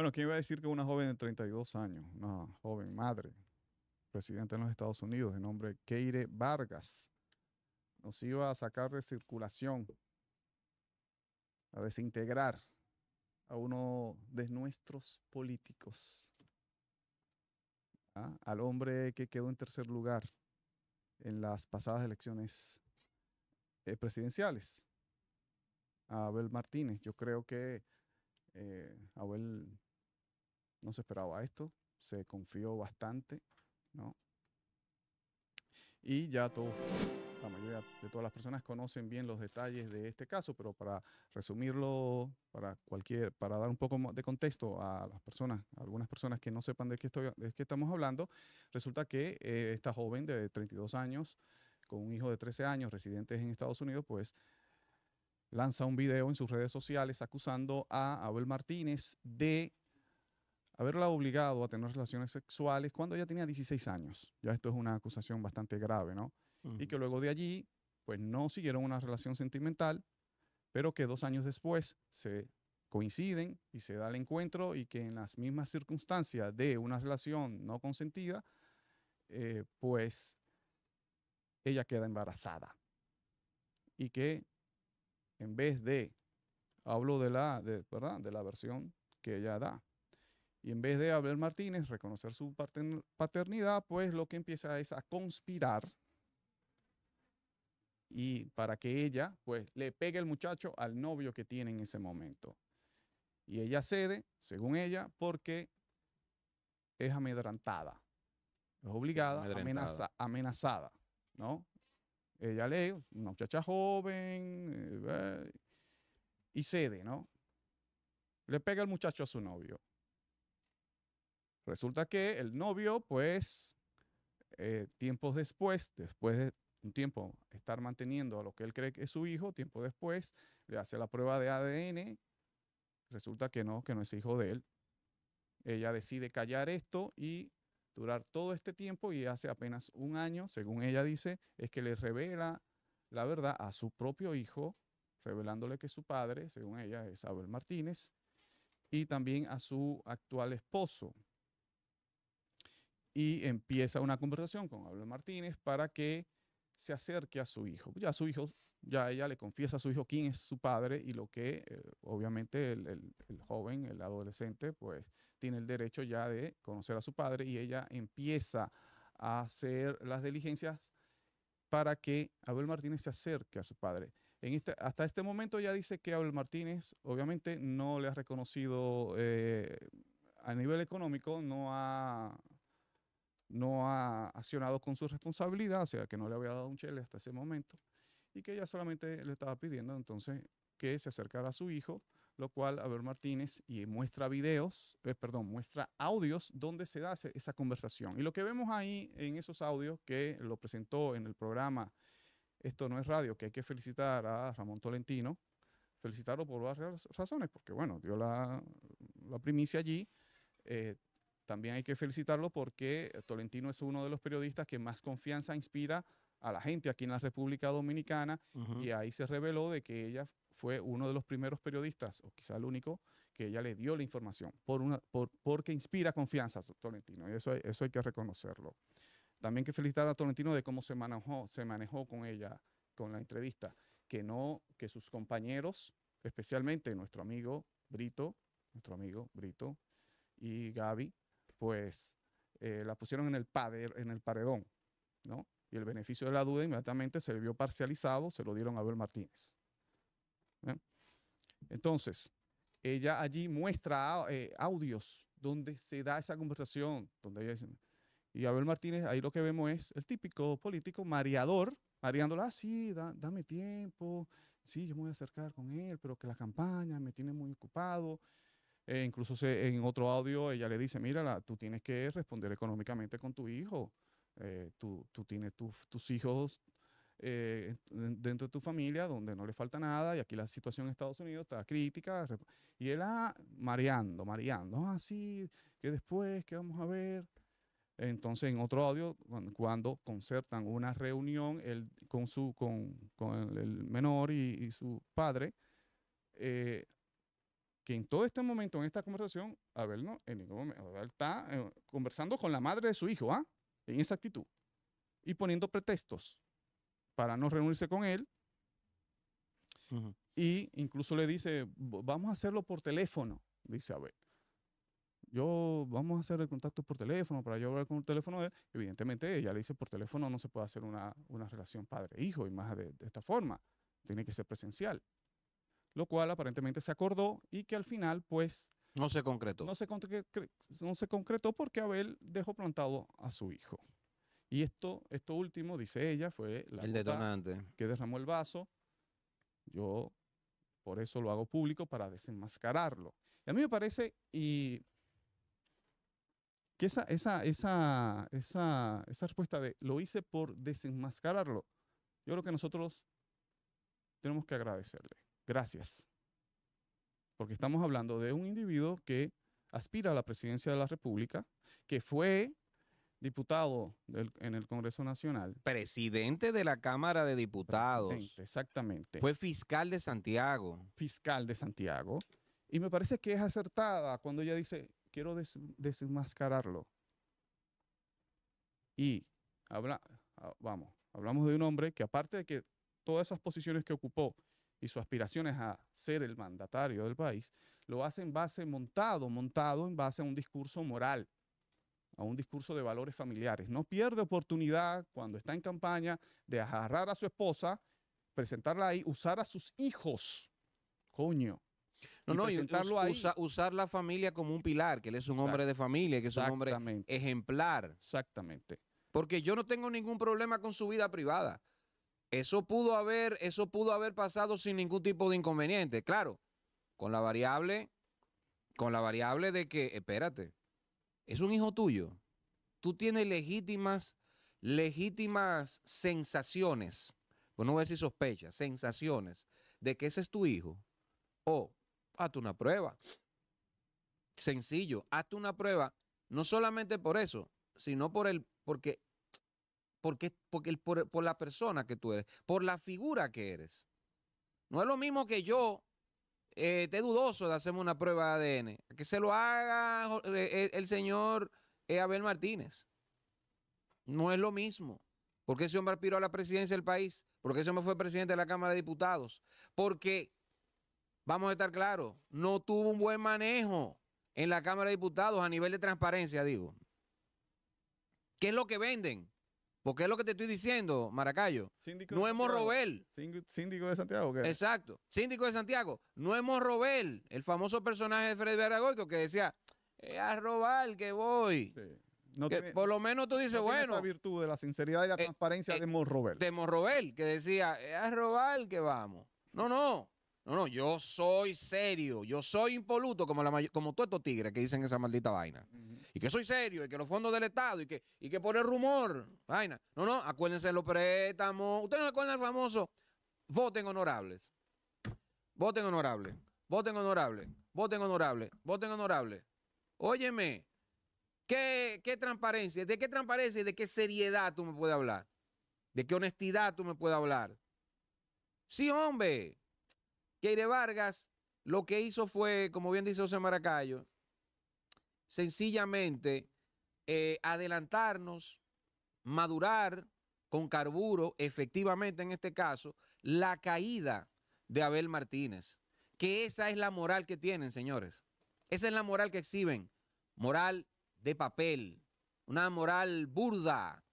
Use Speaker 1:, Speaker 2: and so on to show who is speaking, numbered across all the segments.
Speaker 1: Bueno, ¿quién iba a decir que una joven de 32 años, una joven madre, presidenta de los Estados Unidos, de nombre Keire Vargas, nos iba a sacar de circulación, a desintegrar a uno de nuestros políticos, ¿ah? al hombre que quedó en tercer lugar en las pasadas elecciones eh, presidenciales, a Abel Martínez. Yo creo que eh, Abel no se esperaba esto, se confió bastante, Y ya la mayoría de todas las personas conocen bien los detalles de este caso, pero para resumirlo, para cualquier, para dar un poco de contexto a las personas, algunas personas que no sepan de qué, estoy, estamos hablando, resulta que eh, esta joven de 32 años, con un hijo de 13 años, residente en Estados Unidos, pues lanza un video en sus redes sociales acusando a Abel Martínez de haberla obligado a tener relaciones sexuales cuando ella tenía 16 años. Ya esto es una acusación bastante grave, ¿no? Y que luego de allí, pues no siguieron una relación sentimental, pero que dos años después se coinciden y se da el encuentro y que en las mismas circunstancias de una relación no consentida, eh, pues ella queda embarazada. Y que en vez de, hablo de la, ¿verdad? de la versión que ella da, y en vez de Abel Martínez reconocer su paternidad, pues lo que empieza es a conspirar y para que ella pues le pegue el muchacho al novio que tiene en ese momento. Y ella cede, según ella, porque es amedrantada, es obligada, amenazada, ¿no? Ella lee, una muchacha joven, eh, y cede, ¿no? Le pega el muchacho a su novio. Resulta que el novio, pues, eh, tiempos después, después de un tiempo estar manteniendo a lo que él cree que es su hijo, tiempo después le hace la prueba de ADN, resulta que no, que no es hijo de él. Ella decide callar esto y durar todo este tiempo y hace apenas un año, según ella dice, es que le revela la verdad a su propio hijo, revelándole que su padre, según ella, es Abel Martínez, y también a su actual esposo, y empieza una conversación con Abel Martínez para que se acerque a su hijo. Ya su hijo, ya ella le confiesa a su hijo quién es su padre y lo que eh, obviamente el, joven, el adolescente, pues tiene el derecho ya de conocer a su padre y ella empieza a hacer las diligencias para que Abel Martínez se acerque a su padre. En este, hasta este momento ya dice que Abel Martínez obviamente no le ha reconocido eh, a nivel económico, no ha no ha accionado con su responsabilidad, o sea, que no le había dado un chele hasta ese momento, y que ella solamente le estaba pidiendo entonces que se acercara a su hijo, lo cual Abel Martínez y muestra videos, eh, perdón, muestra audios donde se da esa conversación. Y lo que vemos ahí en esos audios que lo presentó en el programa Esto no es radio, que hay que felicitar a Ramón Tolentino, felicitarlo por varias razones, porque bueno, dio la, primicia allí. Eh, también hay que felicitarlo porque eh, Tolentino es uno de los periodistas que más confianza inspira a la gente aquí en la República Dominicana y ahí se reveló de que ella fue uno de los primeros periodistas, o quizá el único, que ella le dio la información, por una, por, porque inspira confianza a Tolentino, y eso, eso hay que reconocerlo. También hay que felicitar a Tolentino de cómo se manejó, se manejó con ella, con la entrevista, que no, que sus compañeros, especialmente nuestro amigo Brito, nuestro amigo Brito y Gaby, pues eh, la pusieron en el, pader, en el paredón, ¿no? Y el beneficio de la duda inmediatamente se vio parcializado, se lo dieron a Abel Martínez. Entonces, ella allí muestra eh, audios donde se da esa conversación, donde ella dice, y Abel Martínez, ahí lo que vemos es el típico político mareador, mareándola, ah, sí, dame tiempo, sí, yo me voy a acercar con él, pero que la campaña me tiene muy ocupado, eh, incluso en otro audio ella le dice, mira, tú tienes que responder económicamente con tu hijo. Eh, tú, tienes tus hijos eh, dentro de tu familia donde no le falta nada y aquí la situación en Estados Unidos está crítica. Y él ah, mareando, mareando, ah, sí, que después, ¿Qué vamos a ver. Entonces, en otro audio, cuando concertan una reunión con, su, con, el menor y, su padre, que en todo este momento, en esta conversación, Abel no, en ningún momento, está eh, conversando con la madre de su hijo, ¿ah? En esa actitud. Y poniendo pretextos para no reunirse con él. e incluso le dice, vamos a hacerlo por teléfono, dice ver, Yo, vamos a hacer el contacto por teléfono para yo hablar con el teléfono de él. Evidentemente, ella le dice, por teléfono no se puede hacer una, una relación padre-hijo y más de, esta forma. Tiene que ser presencial lo cual aparentemente se acordó y que al final pues... No se concretó. No se, no concretó porque Abel dejó plantado a su hijo. Y esto, esto último, dice ella, fue la el detonante que derramó el vaso. Yo por eso lo hago público para desenmascararlo. Y a mí me parece y que esa, esa, esa, esa respuesta de lo hice por desenmascararlo, yo creo que nosotros tenemos que agradecerle. Gracias. Porque estamos hablando de un individuo que aspira a la presidencia de la República, que fue diputado en el Congreso Nacional. Presidente de la Cámara de Diputados. exactamente. Fue fiscal de Santiago. Fiscal de Santiago. Y me parece que es acertada cuando ella dice, quiero desmascararlo. Y habla, ah, vamos, hablamos de un hombre que aparte de que todas esas posiciones que ocupó y su aspiración es a ser el mandatario del país, lo hace en base montado, montado en base a un discurso moral, a un discurso de valores familiares. No pierde oportunidad cuando está en campaña de agarrar a su esposa, presentarla ahí, usar a sus hijos. Coño. No, no, presentarlo
Speaker 2: usar la familia como un pilar, que él es un hombre de
Speaker 1: familia, que es un hombre
Speaker 2: ejemplar. Exactamente. Porque yo no tengo ningún problema con su vida privada. Eso pudo haber, eso pudo haber pasado sin ningún tipo de inconveniente, claro, con la variable, con la variable de que, espérate, es un hijo tuyo. Tú tienes legítimas, legítimas sensaciones, pues no voy a decir sospechas, sensaciones de que ese es tu hijo. O hazte una prueba. Sencillo, hazte una prueba, no solamente por eso, sino por el, porque porque, porque por, la persona que tú eres, por la figura que eres. No es lo mismo que yo eh, esté dudoso de hacerme una prueba de ADN, que se lo haga eh, el, señor eh, Abel Martínez. No es lo mismo. Porque ese hombre aspiró a la presidencia del país, porque ese hombre fue presidente de la Cámara de Diputados, porque, vamos a estar claros, no tuvo un buen manejo en la Cámara de Diputados a nivel de transparencia, digo. ¿Qué es lo que venden? Porque es lo que te estoy diciendo, Maracayo.
Speaker 1: Síndico no es
Speaker 2: Síndico de Santiago, ¿qué? Exacto. Síndico de Santiago. No es Morrobel, el famoso personaje de Fred Aragoico que decía, es eh, a robar que voy. que por lo menos tú dices, bueno. Esa virtud de la sinceridad y la
Speaker 1: eh, transparencia eh, de Morrobel.
Speaker 2: De Morrobel, que decía, a robar que vamos. No, no. No, no, yo soy serio, yo soy impoluto como, la como todos estos tigres que dicen esa maldita vaina. Mm y que soy serio, y que los fondos del Estado, y que, y que por el rumor, vaina. No, no, acuérdense de los préstamos. Ustedes no se acuerdan famoso voten honorables. Voten honorables. voten honorables. voten honorables. voten honorables. Óyeme, ¿qué, ¿qué transparencia? ¿De qué transparencia y de qué seriedad tú me puedes hablar? ¿De qué honestidad tú me puedes hablar? Sí, hombre. Keire Vargas lo que hizo fue, como bien dice José Maracayo, sencillamente eh, adelantarnos, madurar con carburo, efectivamente en este caso, la caída de Abel Martínez. Que esa es la moral que tienen, señores. Esa es la moral que exhiben. Moral de papel. Una moral burda.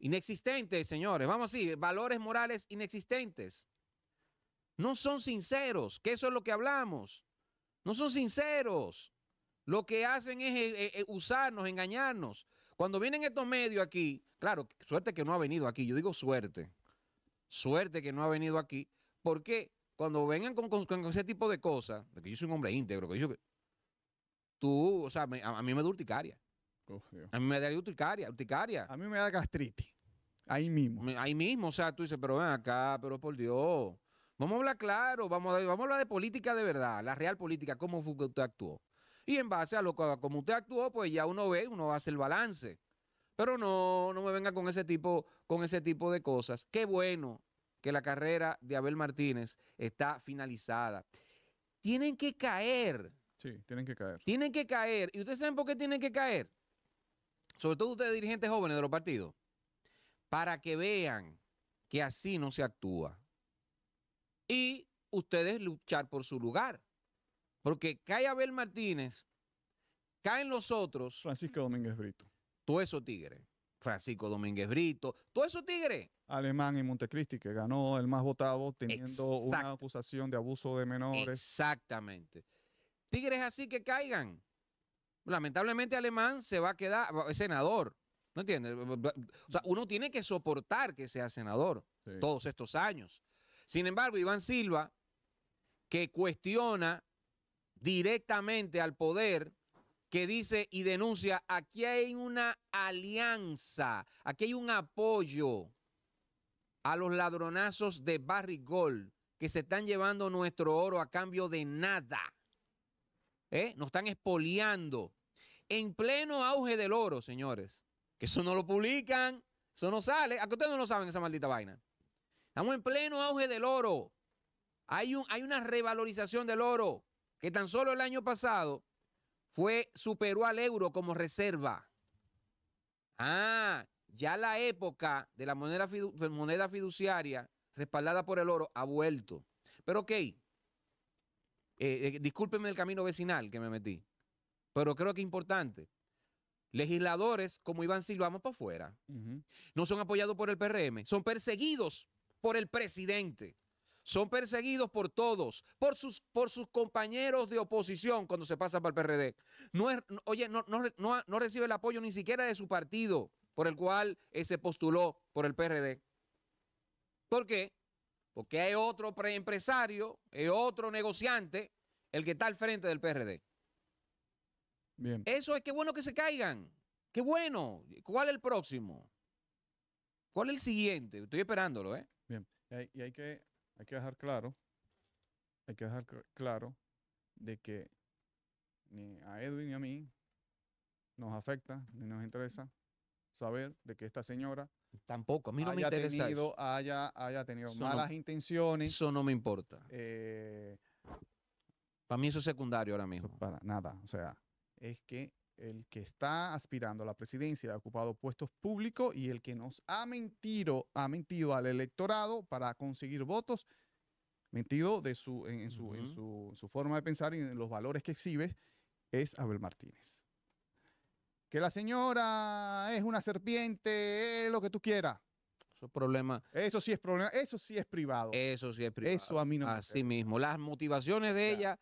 Speaker 2: Inexistente, señores. Vamos a decir, valores morales inexistentes. No son sinceros, que eso es lo que hablamos. No son sinceros. Lo que hacen es eh, eh, eh, usarnos, engañarnos. Cuando vienen estos medios aquí, claro, suerte que no ha venido aquí, yo digo suerte, suerte que no ha venido aquí, porque cuando vengan con, ese tipo de cosas, de que yo soy un hombre íntegro, que yo, tú, o sea, a, mí me da urticaria. a mí me da urticaria, urticaria. A mí me da gastritis, ahí mismo. Ahí mismo, o sea, tú dices, pero ven acá, pero por Dios. Vamos a hablar claro, vamos a, vamos a hablar de política de verdad, la real política, cómo fue que usted actuó. Y en base a lo que como usted actuó, pues ya uno ve, uno hace el balance. Pero no, no me venga con ese tipo, con ese tipo de cosas. Qué bueno que la carrera de Abel Martínez está finalizada. Tienen que caer. Sí, tienen que caer. Tienen que caer. ¿Y ustedes saben por qué tienen que caer? Sobre todo ustedes dirigentes jóvenes de los partidos. Para que vean que así no se actúa. Y ustedes luchar por su lugar. Porque cae Abel Martínez, caen los otros. Francisco Domínguez
Speaker 1: Brito. Todo eso tigre. Francisco Domínguez Brito.
Speaker 2: Todo eso tigre.
Speaker 1: Alemán y Montecristi, que ganó el más votado teniendo una acusación de abuso de menores. Exactamente. Tigres así que caigan. Lamentablemente Alemán se va a
Speaker 2: quedar, senador. ¿No entiendes? O sea, uno tiene que soportar que sea senador todos estos años. Sin embargo, Iván Silva, que cuestiona directamente al poder que dice y denuncia, aquí hay una alianza, aquí hay un apoyo a los ladronazos de Barry Gold que se están llevando nuestro oro a cambio de nada. ¿Eh? Nos están espoliando. En pleno auge del oro, señores. Que eso no lo publican, eso no sale. ¿A que ustedes no lo saben esa maldita vaina? Estamos en pleno auge del oro. Hay, un, hay una revalorización del oro que tan solo el año pasado fue superó al euro como reserva. Ah, ya la época de la moneda, moneda fiduciaria respaldada por el oro ha vuelto. Pero ok, eh, eh, discúlpenme el camino vecinal que me metí, pero creo que es importante. Legisladores como Iván Silva, vamos para afuera. No son apoyados por el PRM, son perseguidos por el presidente son perseguidos por todos, por sus, por sus compañeros de oposición cuando se pasa para el PRD. No oye, no, recibe el apoyo ni siquiera de su partido por el cual eh, se postuló por el PRD. ¿Por qué? Porque hay otro preempresario, hay otro negociante, el que está al frente del PRD. Bien. Eso es que bueno que se caigan. Qué bueno. ¿Cuál es el próximo? ¿Cuál es el siguiente? Estoy esperándolo, ¿eh? Bien.
Speaker 1: y hay que hay que dejar claro, hay que dejar claro de que ni a Edwin ni a mí nos afecta ni nos interesa saber de que esta señora tampoco a mí haya tenido, haya, tenido malas intenciones
Speaker 2: eso no me importa
Speaker 1: eh,
Speaker 2: para mí eso es secundario ahora mismo para nada o sea
Speaker 1: es que el que está aspirando a la presidencia ha ocupado puestos públicos y el que nos ha mentido, ha mentido al electorado para conseguir votos, mentido de su, en, su, forma de pensar y en los valores que exhibe, es Abel Martínez. Que la señora es una serpiente, es lo que tú quieras. Eso es problema. Eso
Speaker 2: sí es problema, eso sí es privado. Eso sí es privado. Eso a mí no Así mismo, las motivaciones de ella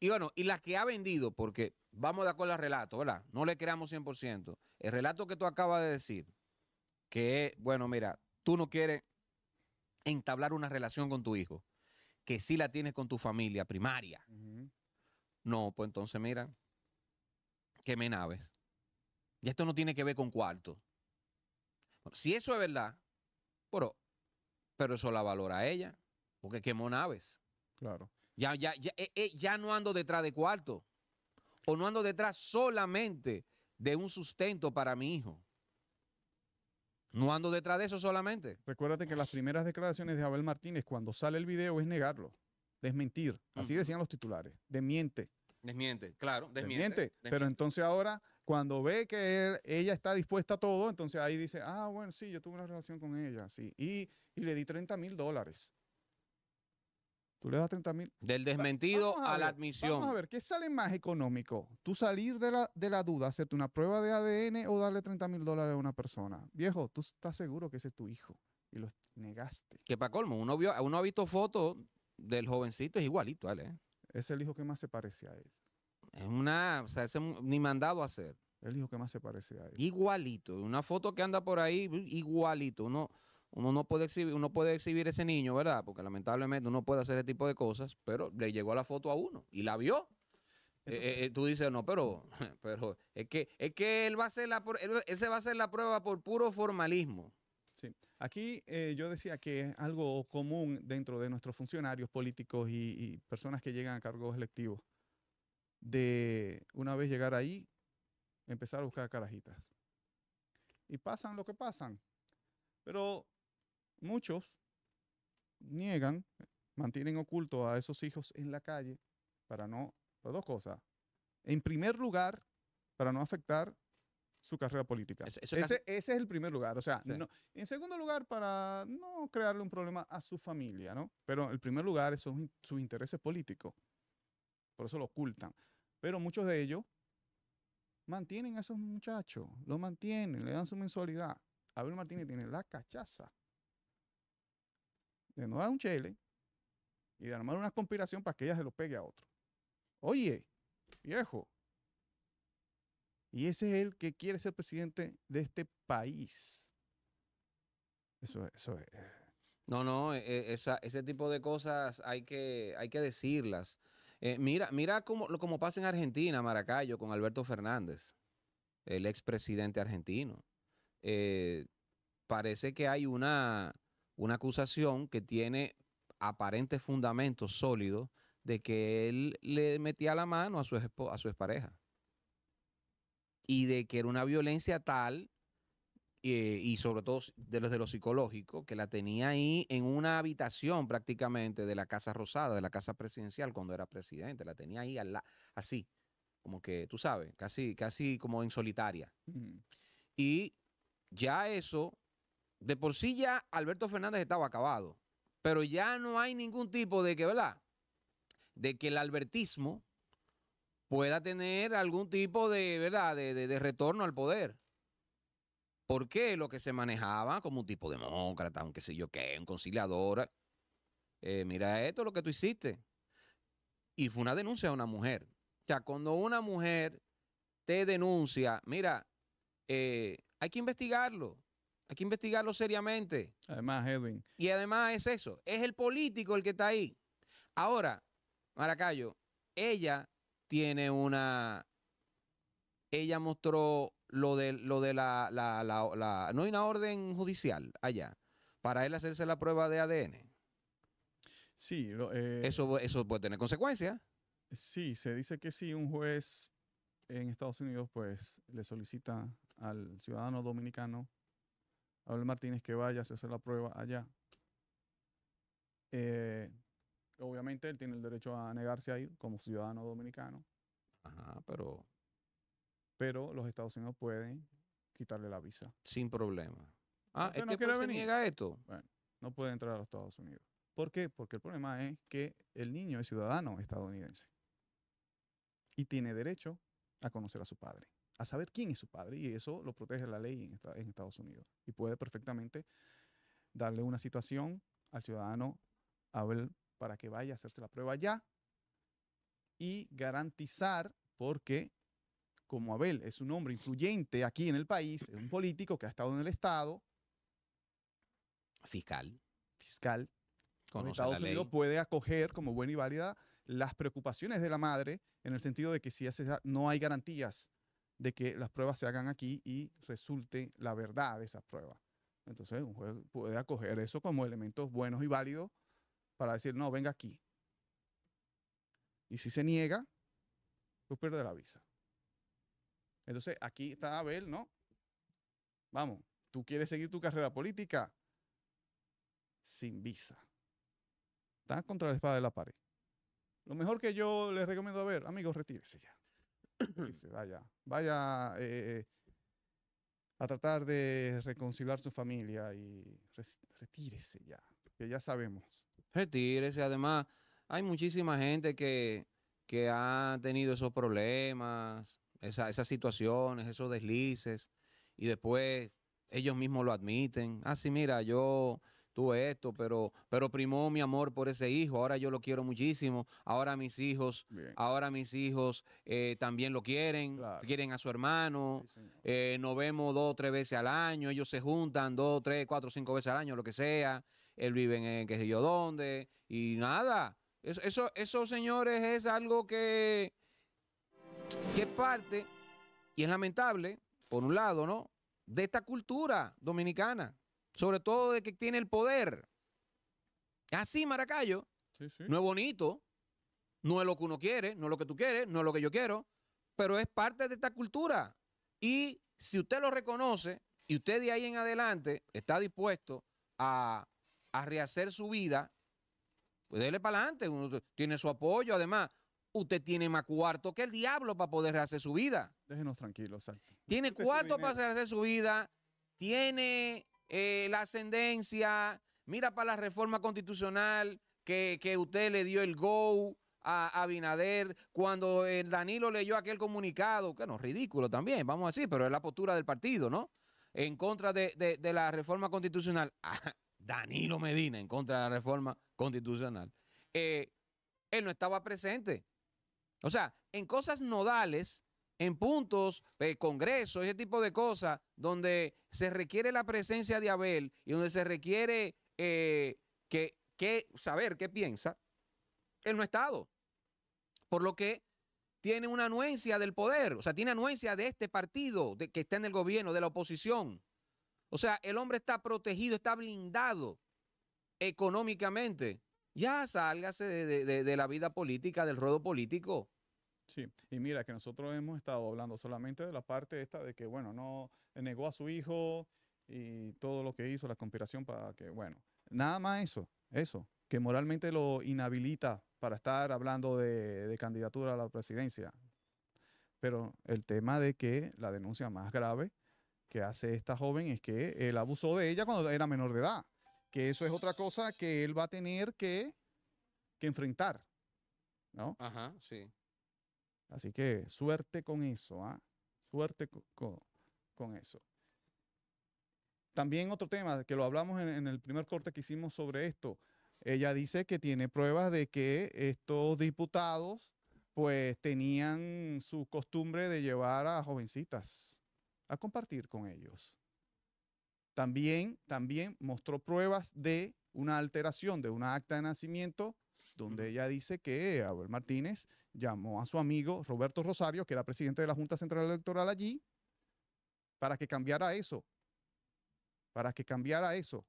Speaker 2: y bueno, y las que ha vendido, porque vamos de acuerdo al relato, ¿verdad? No le creamos 100%. El relato que tú acabas de decir, que bueno, mira, tú no quieres entablar una relación con tu hijo, que sí la tienes con tu familia primaria. No, pues entonces mira, que me naves. Y esto no tiene que ver con cuarto. si eso es verdad, pero, pero eso la valora ella, porque quemó naves. Claro. Ya, ya, ya, eh, eh, ya no ando detrás de cuarto o no ando detrás solamente de un sustento
Speaker 1: para mi hijo. No ando detrás de eso solamente. Recuérdate que las primeras declaraciones de Abel Martínez cuando sale el video es negarlo, desmentir. Así decían los titulares, desmiente.
Speaker 2: Desmiente, claro, desmiente. desmiente. Pero
Speaker 1: entonces ahora, cuando ve que ella está dispuesta a todo, entonces ahí dice, ah, bueno, sí, yo tuve una relación con ella, sí. Y, y le di 30 mil dólares. Tú le das 30 mil. Del desmentido a, la admisión. Vamos a ver, ¿qué sale más económico? ¿Tú salir de la, de la duda, hacerte una prueba de ADN o darle 30 mil dólares a una persona? Viejo, tú estás seguro que ese es tu hijo y lo negaste.
Speaker 2: Que para colmo, uno, vio, uno ha visto fotos del jovencito, es igualito, ¿vale? ¿eh? Es el hijo que más se parece a él. Es una, o sea, es ni mandado a hacer. El hijo que más se parece a él. Igualito, una foto que anda por ahí, igualito. Uno, uno no puede exhibir, uno puede exhibir ese niño, ¿verdad? Porque lamentablemente uno puede hacer ese tipo de cosas, pero le llegó la foto a uno y la vio. Eh, eh, eh, tú dices, no, pero, pero es que, es que él va a hacer la, ese va a ser la prueba por puro formalismo.
Speaker 1: Sí. Aquí yo decía que es algo común dentro de nuestros funcionarios políticos y, y, personas que llegan a cargos electivos, de una vez llegar ahí, empezar a buscar carajitas. Y pasan lo que pasan. Pero Muchos niegan, mantienen oculto a esos hijos en la calle para no, dos cosas. En primer lugar, para no afectar su carrera política. ese, es el primer lugar. O sea, en segundo lugar, para no crearle un problema a su familia, ¿no? Pero el primer lugar son sus intereses políticos. Por eso lo ocultan. Pero muchos de ellos mantienen a esos muchachos, Lo mantienen, le dan su mensualidad. Abel Martínez tiene la cachaza de no dar un chele y de armar una conspiración para que ella se lo pegue a otro. Oye, viejo. Y ese es el que quiere ser presidente de este país. Eso, eso es.
Speaker 2: No, no, e, e, ese tipo de cosas hay que, hay que decirlas. Eh, mira, mira cómo, pasa en Argentina, Maracayo, con Alberto Fernández, el expresidente argentino. Eh, parece que hay una una acusación que tiene aparentes fundamentos sólidos de que él le metía la mano a su, a su expareja y de que era una violencia tal eh, y sobre todo de los de lo psicológico, que la tenía ahí en una habitación prácticamente de la Casa Rosada, de la Casa Presidencial, cuando era presidente, la tenía ahí así, como que, tú sabes, casi, casi como en solitaria. Y ya eso de por sí ya Alberto Fernández estaba acabado, pero ya no hay ningún tipo de que, ¿verdad? De que el albertismo pueda tener algún tipo de, ¿verdad? De, retorno al poder. ¿Por qué lo que se manejaba como un tipo demócrata, aunque sé yo qué, un conciliador, eh, mira esto lo que tú hiciste. Y fue una denuncia a una mujer. O sea, cuando una mujer te denuncia, mira, eh, hay que investigarlo. Hay que investigarlo seriamente. Además, Edwin. Y además es eso, es el político el que está ahí. Ahora, Maracayo, ella tiene una... Ella mostró lo de, lo de la, No hay una orden judicial allá para él hacerse la
Speaker 1: prueba de ADN. Sí. Eh, eso, eso puede tener consecuencias. Sí, se dice que si un juez en Estados Unidos pues le solicita al ciudadano dominicano Abel Martínez que vaya a hacer la prueba allá. Eh, obviamente él tiene el derecho a negarse a ir como ciudadano dominicano.
Speaker 2: Ajá, pero.
Speaker 1: Pero los Estados Unidos pueden quitarle la visa. Sin problema. Ah, no que quiere venir. niega esto. Bueno, no puede entrar a los Estados Unidos. ¿Por qué? Porque el problema es que el niño es ciudadano estadounidense y tiene derecho a conocer a su padre a saber quién es su padre y eso lo protege la ley en, Estados Unidos. Y puede perfectamente darle una situación al ciudadano Abel para que vaya a hacerse la prueba ya y garantizar, porque como Abel es un hombre influyente aquí en el país, es un político que ha estado en el Estado. Fiscal. Fiscal. Con Estados Unidos puede acoger como buena y válida las preocupaciones de la madre en el sentido de que si no hay garantías de que las pruebas se hagan aquí y resulte la verdad de esas pruebas. Entonces, un juez puede acoger eso como elementos buenos y válidos para decir, no, venga aquí. Y si se niega, pues pierde la visa. Entonces, aquí está Abel, ¿no? Vamos, tú quieres seguir tu carrera política sin visa. Está contra la espada de la pared. Lo mejor que yo les recomiendo a ver, amigos, retírese ya dice, vaya, vaya eh, a tratar de reconciliar su familia y retírese ya, que ya sabemos.
Speaker 2: Retírese, además, hay muchísima gente que, ha tenido esos problemas, esas situaciones, esos deslices, y después ellos mismos lo admiten. Ah, sí, mira, yo tuve esto, pero, pero primó mi amor por ese hijo, ahora yo lo quiero muchísimo, ahora mis hijos, ahora mis hijos eh, también lo quieren, quieren a su hermano, eh, nos vemos dos o tres veces al año, ellos se juntan dos, tres, cuatro, cinco veces al año, lo que sea, él vive en qué sé yo dónde, y nada, eso, señores es algo que, que es parte, y es lamentable, por un lado, ¿no? De esta cultura dominicana sobre todo de que tiene el poder. Así, Maracayo. Sí, No es bonito, no es lo que uno quiere, no es lo que tú quieres, no es lo que yo quiero, pero es parte de esta cultura. Y si usted lo reconoce y usted de ahí en adelante está dispuesto a, rehacer su vida, pues déle para adelante, uno tiene su apoyo, además, usted tiene más cuarto que el diablo para poder rehacer su vida.
Speaker 1: Déjenos tranquilos,
Speaker 2: Tiene cuarto para rehacer su vida, tiene eh, la ascendencia, mira para la reforma constitucional que, usted le dio el go a Abinader cuando el eh, Danilo leyó aquel comunicado, que no, ridículo también, vamos a decir, pero es la postura del partido, ¿no? En contra de, la reforma constitucional. Ah, Danilo Medina en contra de la reforma constitucional. Eh, él no estaba presente. O sea, en cosas nodales en puntos, eh, congreso ese tipo de cosas, donde se requiere la presencia de Abel y donde se requiere eh, que, saber qué piensa, él no ha estado. Por lo que tiene una anuencia del poder, o sea, tiene anuencia de este partido de, que está en el gobierno, de la oposición. O sea, el hombre está protegido, está blindado económicamente. Ya sálgase de, la vida política, del ruedo político.
Speaker 1: Sí, y mira que nosotros hemos estado hablando solamente de la parte esta de que, bueno, no eh, negó a su hijo y todo lo que hizo, la conspiración para que, bueno, nada más eso, eso, que moralmente lo inhabilita para estar hablando de, candidatura a la presidencia. Pero el tema de que la denuncia más grave que hace esta joven es que él abusó de ella cuando era menor de edad, que eso es otra cosa que él va a tener que, que enfrentar, ¿no?
Speaker 2: Ajá, sí.
Speaker 1: Así que suerte con eso, ¿ah? Suerte con, eso. También otro tema que lo hablamos en, el primer corte que hicimos sobre esto. Ella dice que tiene pruebas de que estos diputados pues tenían su costumbre de llevar a jovencitas a compartir con ellos. También, también mostró pruebas de una alteración de una acta de nacimiento donde ella dice que Abel Martínez llamó a su amigo Roberto Rosario, que era presidente de la Junta Central Electoral allí, para que cambiara eso, para que cambiara eso.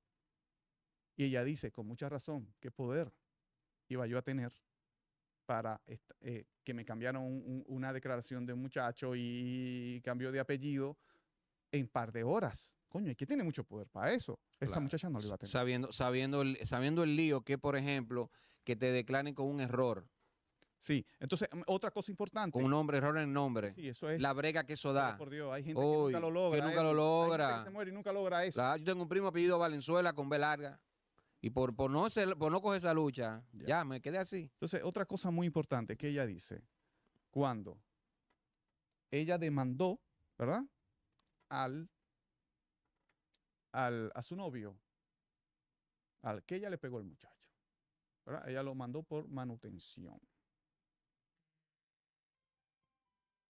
Speaker 1: Y ella dice, con mucha razón, qué poder iba yo a tener para eh, que me cambiaron una declaración de muchacho y cambio de apellido en par de horas. Coño, ¿y tiene mucho poder para eso. Esa muchacha no lo iba a tener.
Speaker 2: Sabiendo, sabiendo, sabiendo el lío que, por ejemplo, que te declaren con un error. Sí, entonces mm,
Speaker 1: otra cosa importante.
Speaker 2: Con Un nombre, error en el nombre. Sí, eso es. La brega que eso da.
Speaker 1: Por Dios, hay gente que nunca lo logra. Que nunca eh. lo logra. se
Speaker 2: muere y nunca logra eso. yo tengo un primo apellido Valenzuela con B larga. Y por,
Speaker 1: por, no, por no coger esa lucha, ya. me quedé así. Entonces, otra cosa muy importante que ella dice, cuando ella demandó, ¿verdad? Al, al, a su novio, al que ella le pegó el muchacho. Ella lo mandó por manutención.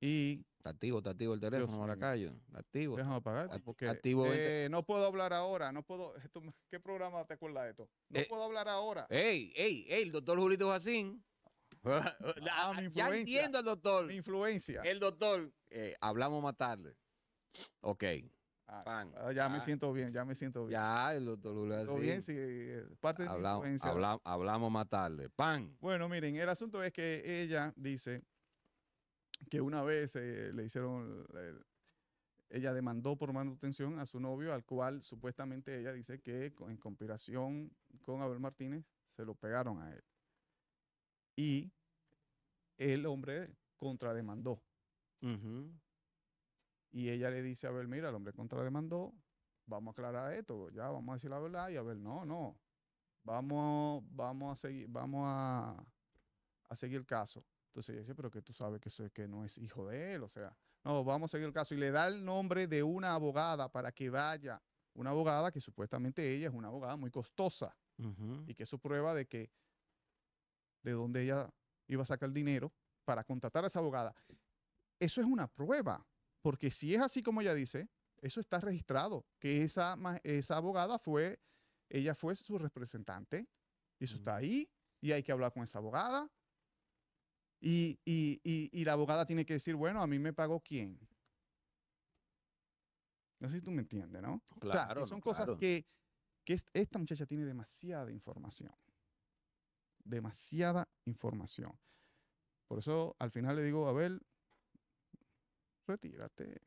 Speaker 2: Y. Está activo, está activo el teléfono, la calle. Activo. Déjame apagar. Porque, activo eh,
Speaker 1: no puedo hablar ahora. No puedo. ¿Qué programa te acuerdas de esto? No eh, puedo hablar ahora.
Speaker 2: Ey, ey, ey, el doctor Julito Jacín. Ah, ya entiendo
Speaker 1: al doctor. Mi influencia. El doctor. Eh, hablamos más tarde. Ok. Ah, ah, ya me ah. siento bien, ya me siento bien. Ya, el lula así. bien, sí, eh, parte hablamos, de hablamos,
Speaker 2: hablamos más tarde.
Speaker 1: Pan. Bueno, miren, el asunto es que ella dice que una vez eh, le hicieron, ella demandó por manutención a su novio, al cual supuestamente ella dice que en conspiración con Abel Martínez se lo pegaron a él. Y el hombre contrademandó. Y ella le dice, a ver, mira, el hombre contrademandó, vamos a aclarar esto, ya vamos a decir la verdad y a ver, no, no, vamos, vamos a seguir, vamos a, seguir el caso. Entonces ella dice, pero que tú sabes que, que no es hijo de él, o sea, no, vamos a seguir el caso. Y le da el nombre de una abogada para que vaya, una abogada que supuestamente ella es una abogada muy costosa y que su prueba de que de dónde ella iba a sacar el dinero para contratar a esa abogada. Eso es una prueba. Porque si es así como ella dice, eso está registrado, que esa, esa abogada fue, ella fue su representante, y eso está ahí, y hay que hablar con esa abogada. Y, la abogada tiene que decir, bueno, a mí me pagó quién. No sé si tú me entiendes, ¿no? Claro. son cosas que, que esta muchacha tiene demasiada información. Demasiada información. Por eso al final le digo, a Abel, retírate.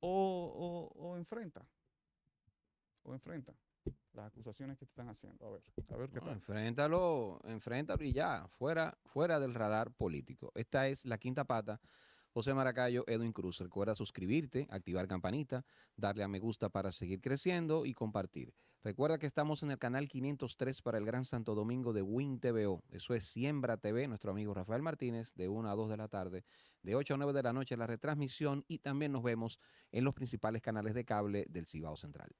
Speaker 1: O, enfrenta. O enfrenta las acusaciones que te están haciendo. A ver,
Speaker 2: a ver qué tal. Enfréntalo, enfréntalo y ya, fuera, fuera del radar político. Esta es la quinta pata. José Maracayo, Edwin Cruz. Recuerda suscribirte, activar campanita, darle a me gusta para seguir creciendo y compartir. Recuerda que estamos en el canal 503 para el Gran Santo Domingo de Win TVO. Eso es Siembra TV, nuestro amigo Rafael Martínez, de 1 a 2 de la tarde, de 8 a 9 de la noche la retransmisión y también nos vemos en los principales canales de cable del Cibao Central.